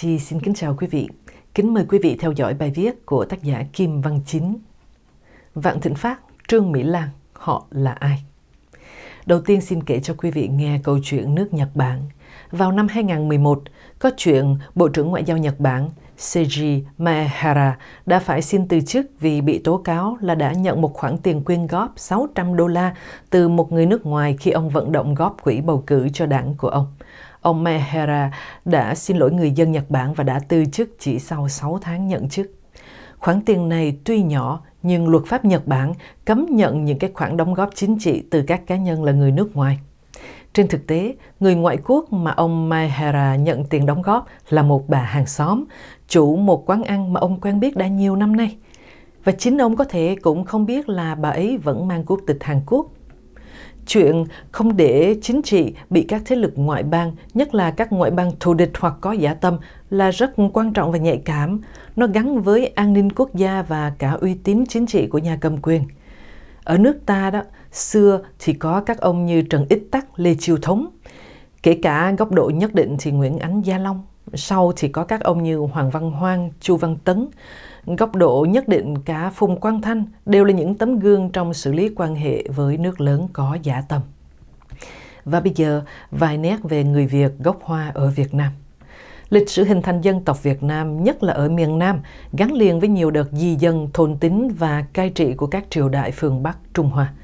Chi xin kính chào quý vị. Kính mời quý vị theo dõi bài viết của tác giả Kim Văn Chính. Vạn Thịnh Phát, Trương Mỹ Lan, họ là ai? Đầu tiên xin kể cho quý vị nghe câu chuyện nước Nhật Bản. Vào năm 2011, có chuyện Bộ trưởng Ngoại giao Nhật Bản Seiji Maehara đã phải xin từ chức vì bị tố cáo là đã nhận một khoản tiền quyên góp 600 đô la từ một người nước ngoài khi ông vận động góp quỹ bầu cử cho đảng của ông. Ông Maehara đã xin lỗi người dân Nhật Bản và đã từ chức chỉ sau 6 tháng nhận chức. Khoản tiền này tuy nhỏ nhưng luật pháp Nhật Bản cấm nhận những cái khoản đóng góp chính trị từ các cá nhân là người nước ngoài. Trên thực tế, người ngoại quốc mà ông Maehara nhận tiền đóng góp là một bà hàng xóm, chủ một quán ăn mà ông quen biết đã nhiều năm nay. Và chính ông có thể cũng không biết là bà ấy vẫn mang quốc tịch Hàn Quốc chuyện không để chính trị bị các thế lực ngoại bang, nhất là các ngoại bang thù địch hoặc có giả tâm là rất quan trọng và nhạy cảm. Nó gắn với an ninh quốc gia và cả uy tín chính trị của nhà cầm quyền. Ở nước ta đó, xưa thì có các ông như Trần Ích Tắc, Lê Chiêu Thống, kể cả góc độ nhất định thì Nguyễn Ánh Gia Long sau thì có các ông như Hoàng Văn Hoang, Chu Văn Tấn. Góc độ nhất định cả Phùng Quang Thanh đều là những tấm gương trong xử lý quan hệ với nước lớn có giả tầm. Và bây giờ, vài nét về người Việt gốc Hoa ở Việt Nam. Lịch sử hình thành dân tộc Việt Nam, nhất là ở miền Nam, gắn liền với nhiều đợt di dân, thôn tính và cai trị của các triều đại phương Bắc Trung Hoa –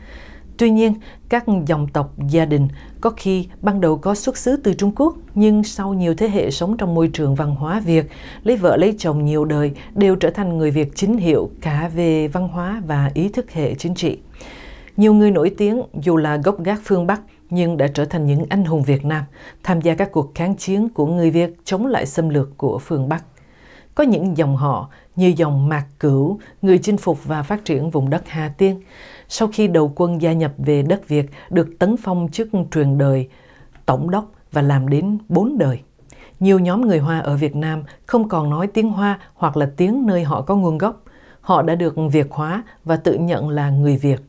Tuy nhiên, các dòng tộc, gia đình có khi ban đầu có xuất xứ từ Trung Quốc, nhưng sau nhiều thế hệ sống trong môi trường văn hóa Việt, lấy vợ lấy chồng nhiều đời đều trở thành người Việt chính hiệu cả về văn hóa và ý thức hệ chính trị. Nhiều người nổi tiếng dù là gốc gác phương Bắc nhưng đã trở thành những anh hùng Việt Nam, tham gia các cuộc kháng chiến của người Việt chống lại xâm lược của phương Bắc. Có những dòng họ như dòng Mạc Cửu, người chinh phục và phát triển vùng đất Hà Tiên. Sau khi đầu quân gia nhập về đất Việt, được tấn phong chức truyền đời, tổng đốc và làm đến bốn đời. Nhiều nhóm người Hoa ở Việt Nam không còn nói tiếng Hoa hoặc là tiếng nơi họ có nguồn gốc. Họ đã được Việt hóa và tự nhận là người Việt.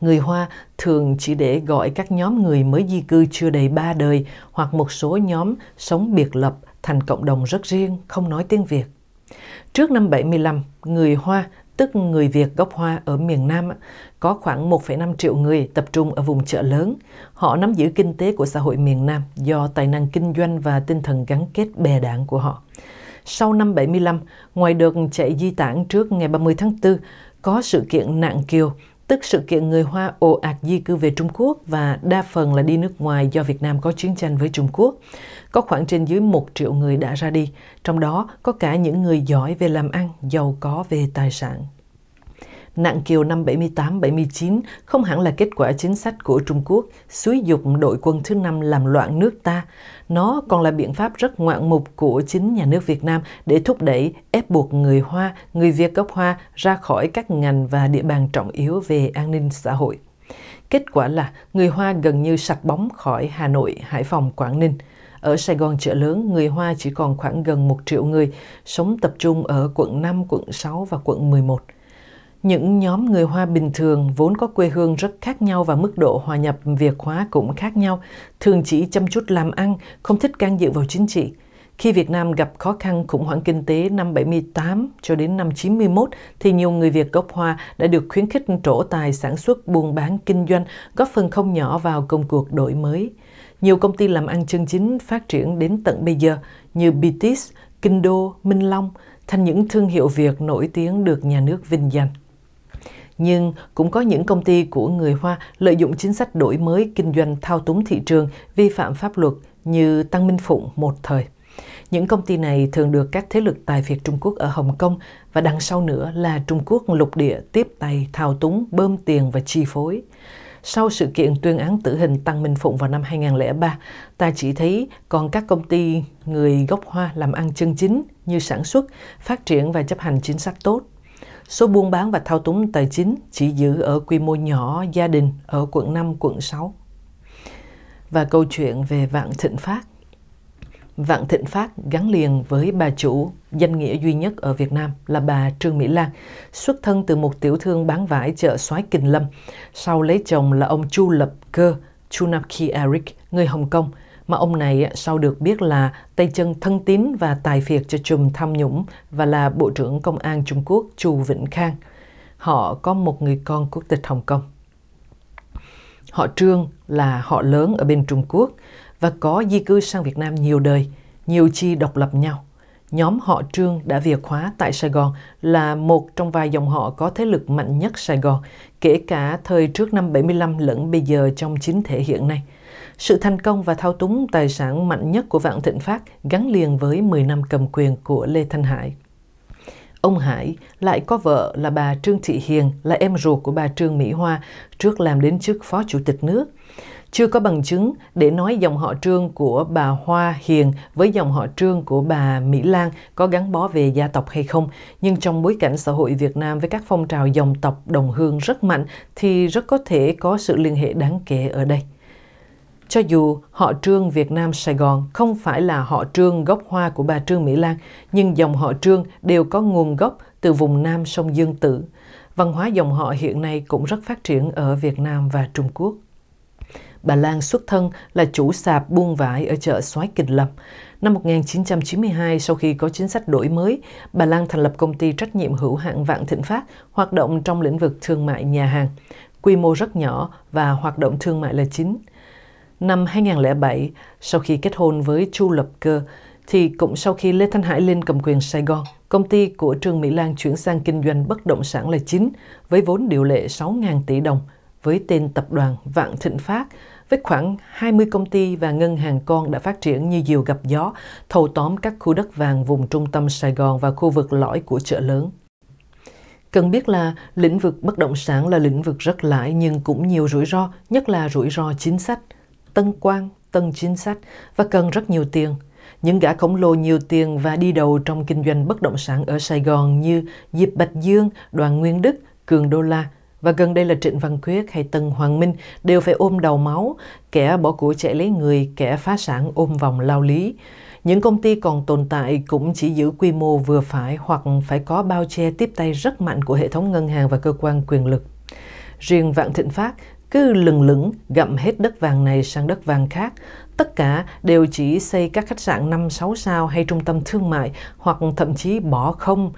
Người Hoa thường chỉ để gọi các nhóm người mới di cư chưa đầy ba đời hoặc một số nhóm sống biệt lập thành cộng đồng rất riêng, không nói tiếng Việt. Trước năm 75, người Hoa, tức người Việt gốc Hoa ở miền Nam, có khoảng 1,5 triệu người tập trung ở vùng chợ lớn. Họ nắm giữ kinh tế của xã hội miền Nam do tài năng kinh doanh và tinh thần gắn kết bè đảng của họ. Sau năm 75, ngoài được chạy di tản trước ngày 30 tháng 4, có sự kiện nạn kiều – tức sự kiện người Hoa ồ ạt di cư về Trung Quốc và đa phần là đi nước ngoài do Việt Nam có chiến tranh với Trung Quốc. Có khoảng trên dưới 1 triệu người đã ra đi, trong đó có cả những người giỏi về làm ăn, giàu có về tài sản. Nặng kiều năm 78-79 không hẳn là kết quả chính sách của Trung Quốc xúi dục đội quân thứ năm làm loạn nước ta. Nó còn là biện pháp rất ngoạn mục của chính nhà nước Việt Nam để thúc đẩy, ép buộc người Hoa, người Việt gốc Hoa ra khỏi các ngành và địa bàn trọng yếu về an ninh xã hội. Kết quả là người Hoa gần như sạch bóng khỏi Hà Nội, Hải Phòng, Quảng Ninh. Ở Sài Gòn chợ lớn, người Hoa chỉ còn khoảng gần 1 triệu người, sống tập trung ở quận 5, quận 6 và quận 11 những nhóm người Hoa bình thường vốn có quê hương rất khác nhau và mức độ hòa nhập việc hóa cũng khác nhau, thường chỉ chăm chút làm ăn, không thích can dự vào chính trị. Khi Việt Nam gặp khó khăn khủng hoảng kinh tế năm 78 cho đến năm 91 thì nhiều người Việt gốc Hoa đã được khuyến khích trổ tài sản xuất buôn bán kinh doanh, góp phần không nhỏ vào công cuộc đổi mới. Nhiều công ty làm ăn chân chính phát triển đến tận bây giờ như Bitis, Kinh Đô, Minh Long thành những thương hiệu Việt nổi tiếng được nhà nước vinh danh nhưng cũng có những công ty của người Hoa lợi dụng chính sách đổi mới kinh doanh thao túng thị trường, vi phạm pháp luật như Tăng Minh Phụng một thời. Những công ty này thường được các thế lực tài phiệt Trung Quốc ở Hồng Kông và đằng sau nữa là Trung Quốc lục địa tiếp tay thao túng, bơm tiền và chi phối. Sau sự kiện tuyên án tử hình Tăng Minh Phụng vào năm 2003, ta chỉ thấy còn các công ty người gốc Hoa làm ăn chân chính như sản xuất, phát triển và chấp hành chính sách tốt Số buôn bán và thao túng tài chính chỉ giữ ở quy mô nhỏ gia đình ở quận 5, quận 6. Và câu chuyện về Vạn Thịnh Phát. Vạn Thịnh Phát gắn liền với bà chủ danh nghĩa duy nhất ở Việt Nam là bà Trương Mỹ Lan, xuất thân từ một tiểu thương bán vải chợ Soái Kình Lâm, sau lấy chồng là ông Chu Lập Cơ, Chunapki Eric, người Hồng Kông, mà ông này sau được biết là tay chân thân tín và tài phiệt cho chùm tham nhũng và là Bộ trưởng Công an Trung Quốc Chu Vĩnh Khang. Họ có một người con quốc tịch Hồng Kông. Họ Trương là họ lớn ở bên Trung Quốc và có di cư sang Việt Nam nhiều đời, nhiều chi độc lập nhau. Nhóm họ Trương đã việc hóa tại Sài Gòn là một trong vài dòng họ có thế lực mạnh nhất Sài Gòn, kể cả thời trước năm 75 lẫn bây giờ trong chính thể hiện nay – sự thành công và thao túng tài sản mạnh nhất của Vạn Thịnh Phát gắn liền với 10 năm cầm quyền của Lê Thanh Hải. Ông Hải lại có vợ là bà Trương Thị Hiền, là em ruột của bà Trương Mỹ Hoa, trước làm đến chức Phó Chủ tịch nước. Chưa có bằng chứng để nói dòng họ Trương của bà Hoa Hiền với dòng họ Trương của bà Mỹ Lan có gắn bó về gia tộc hay không, nhưng trong bối cảnh xã hội Việt Nam với các phong trào dòng tộc đồng hương rất mạnh thì rất có thể có sự liên hệ đáng kể ở đây. Cho dù họ Trương Việt Nam Sài Gòn không phải là họ Trương gốc hoa của bà Trương Mỹ Lan, nhưng dòng họ Trương đều có nguồn gốc từ vùng Nam sông Dương Tử. Văn hóa dòng họ hiện nay cũng rất phát triển ở Việt Nam và Trung Quốc. Bà Lan xuất thân là chủ sạp buôn vải ở chợ Soái Kình Lập. Năm 1992, sau khi có chính sách đổi mới, bà Lan thành lập công ty trách nhiệm hữu hạn Vạn Thịnh Phát, hoạt động trong lĩnh vực thương mại nhà hàng. Quy mô rất nhỏ và hoạt động thương mại là chính – Năm 2007, sau khi kết hôn với Chu Lập Cơ, thì cũng sau khi Lê Thanh Hải lên cầm quyền Sài Gòn, công ty của Trương Mỹ Lan chuyển sang kinh doanh bất động sản là chính, với vốn điều lệ 6.000 tỷ đồng, với tên tập đoàn Vạn Thịnh Phát, với khoảng 20 công ty và ngân hàng con đã phát triển như diều gặp gió, thâu tóm các khu đất vàng vùng trung tâm Sài Gòn và khu vực lõi của chợ lớn. Cần biết là lĩnh vực bất động sản là lĩnh vực rất lãi nhưng cũng nhiều rủi ro, nhất là rủi ro chính sách tân quan, tân chính sách và cần rất nhiều tiền. Những gã khổng lồ nhiều tiền và đi đầu trong kinh doanh bất động sản ở Sài Gòn như Diệp Bạch Dương, Đoàn Nguyên Đức, Cường Đô La và gần đây là Trịnh Văn Quyết hay Tân Hoàng Minh đều phải ôm đầu máu, kẻ bỏ của chạy lấy người, kẻ phá sản ôm vòng lao lý. Những công ty còn tồn tại cũng chỉ giữ quy mô vừa phải hoặc phải có bao che tiếp tay rất mạnh của hệ thống ngân hàng và cơ quan quyền lực. Riêng Vạn Thịnh Phát cứ lừng lững gặm hết đất vàng này sang đất vàng khác. Tất cả đều chỉ xây các khách sạn 5-6 sao hay trung tâm thương mại hoặc thậm chí bỏ không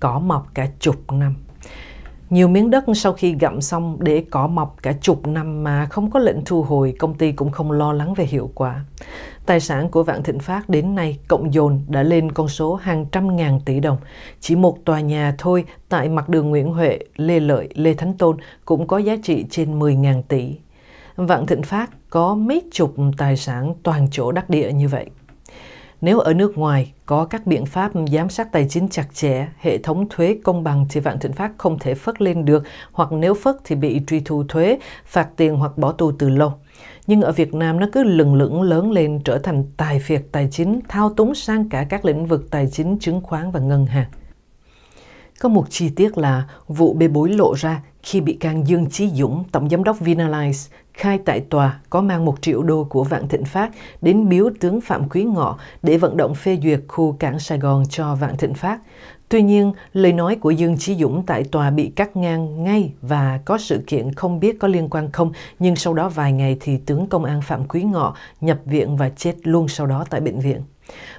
có mọc cả chục năm. Nhiều miếng đất sau khi gặm xong để cỏ mọc cả chục năm mà không có lệnh thu hồi, công ty cũng không lo lắng về hiệu quả. Tài sản của Vạn Thịnh Phát đến nay cộng dồn đã lên con số hàng trăm ngàn tỷ đồng. Chỉ một tòa nhà thôi tại mặt đường Nguyễn Huệ, Lê Lợi, Lê Thánh Tôn cũng có giá trị trên 10 ngàn tỷ. Vạn Thịnh Phát có mấy chục tài sản toàn chỗ đắc địa như vậy. Nếu ở nước ngoài có các biện pháp giám sát tài chính chặt chẽ, hệ thống thuế công bằng thì Vạn Thịnh Phát không thể phất lên được hoặc nếu phất thì bị truy thu thuế, phạt tiền hoặc bỏ tù từ lâu. Nhưng ở Việt Nam nó cứ lừng lững lớn lên trở thành tài phiệt tài chính, thao túng sang cả các lĩnh vực tài chính, chứng khoán và ngân hàng. Có một chi tiết là vụ bê bối lộ ra khi bị can Dương Chí Dũng, tổng giám đốc Vinalize, khai tại tòa có mang một triệu đô của Vạn Thịnh Phát đến biếu tướng Phạm Quý Ngọ để vận động phê duyệt khu cảng Sài Gòn cho Vạn Thịnh Phát. Tuy nhiên, lời nói của Dương Chí Dũng tại tòa bị cắt ngang ngay và có sự kiện không biết có liên quan không, nhưng sau đó vài ngày thì tướng công an Phạm Quý Ngọ nhập viện và chết luôn sau đó tại bệnh viện.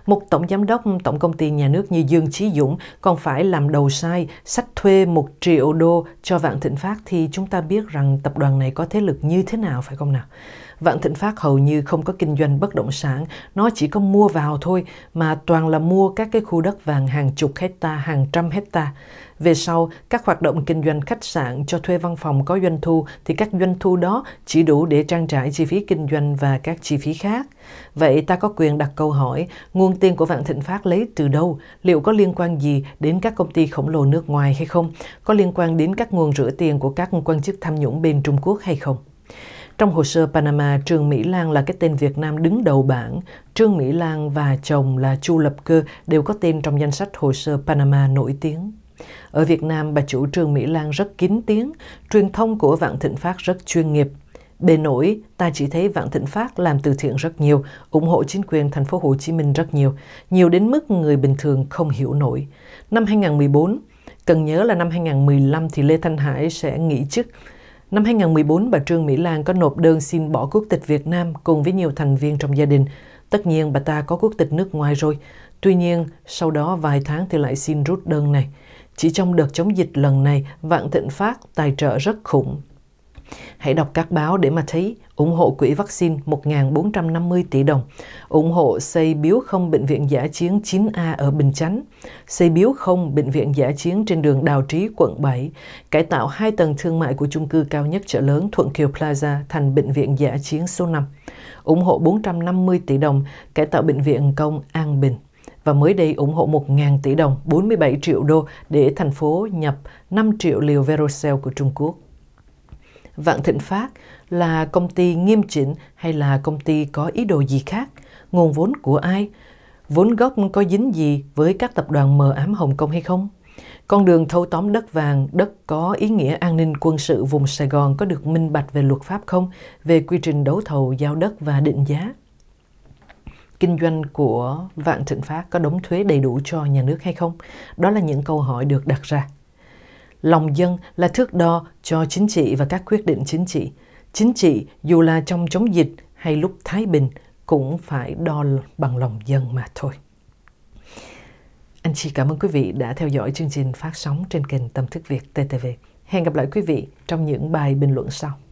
Một tổng giám đốc tổng công ty nhà nước như Dương Chí Dũng còn phải làm đầu sai, sách thuê một triệu đô cho Vạn Thịnh Phát thì chúng ta biết rằng tập đoàn này có thế lực như thế nào phải không nào? Vạn Thịnh Phát hầu như không có kinh doanh bất động sản, nó chỉ có mua vào thôi mà toàn là mua các cái khu đất vàng hàng chục hecta, hàng trăm hecta. Về sau, các hoạt động kinh doanh khách sạn cho thuê văn phòng có doanh thu thì các doanh thu đó chỉ đủ để trang trải chi phí kinh doanh và các chi phí khác. Vậy ta có quyền đặt câu hỏi, nguồn tiền của Vạn Thịnh Phát lấy từ đâu? Liệu có liên quan gì đến các công ty khổng lồ nước ngoài hay không? Có liên quan đến các nguồn rửa tiền của các quan chức tham nhũng bên Trung Quốc hay không? Trong hồ sơ Panama, Trương Mỹ Lan là cái tên Việt Nam đứng đầu bảng. Trương Mỹ Lan và chồng là Chu Lập Cơ đều có tên trong danh sách hồ sơ Panama nổi tiếng. Ở Việt Nam, bà chủ Trương Mỹ Lan rất kín tiếng, truyền thông của Vạn Thịnh Phát rất chuyên nghiệp. Bề nổi, ta chỉ thấy Vạn Thịnh Phát làm từ thiện rất nhiều, ủng hộ chính quyền thành phố Hồ Chí Minh rất nhiều, nhiều đến mức người bình thường không hiểu nổi. Năm 2014, cần nhớ là năm 2015 thì Lê Thanh Hải sẽ nghỉ chức. Năm 2014, bà Trương Mỹ Lan có nộp đơn xin bỏ quốc tịch Việt Nam cùng với nhiều thành viên trong gia đình. Tất nhiên bà ta có quốc tịch nước ngoài rồi, tuy nhiên sau đó vài tháng thì lại xin rút đơn này. Chỉ trong đợt chống dịch lần này, Vạn Thịnh Phát tài trợ rất khủng. Hãy đọc các báo để mà thấy ủng hộ quỹ vaccine 1.450 tỷ đồng, ủng hộ xây biếu không bệnh viện giả chiến 9A ở Bình Chánh, xây biếu không bệnh viện giả chiến trên đường Đào Trí, quận 7, cải tạo hai tầng thương mại của chung cư cao nhất chợ lớn Thuận Kiều Plaza thành bệnh viện giả chiến số 5, ủng hộ 450 tỷ đồng cải tạo bệnh viện công An Bình và mới đây ủng hộ 1.000 tỷ đồng, 47 triệu đô để thành phố nhập 5 triệu liều Verocell của Trung Quốc. Vạn Thịnh Phát là công ty nghiêm chỉnh hay là công ty có ý đồ gì khác? Nguồn vốn của ai? Vốn gốc có dính gì với các tập đoàn mờ ám Hồng Kông hay không? Con đường thâu tóm đất vàng, đất có ý nghĩa an ninh quân sự vùng Sài Gòn có được minh bạch về luật pháp không, về quy trình đấu thầu, giao đất và định giá? kinh doanh của Vạn Thịnh Phát có đóng thuế đầy đủ cho nhà nước hay không? Đó là những câu hỏi được đặt ra. Lòng dân là thước đo cho chính trị và các quyết định chính trị. Chính trị dù là trong chống dịch hay lúc thái bình cũng phải đo bằng lòng dân mà thôi. Anh chị cảm ơn quý vị đã theo dõi chương trình phát sóng trên kênh Tâm Thức Việt TTV. Hẹn gặp lại quý vị trong những bài bình luận sau.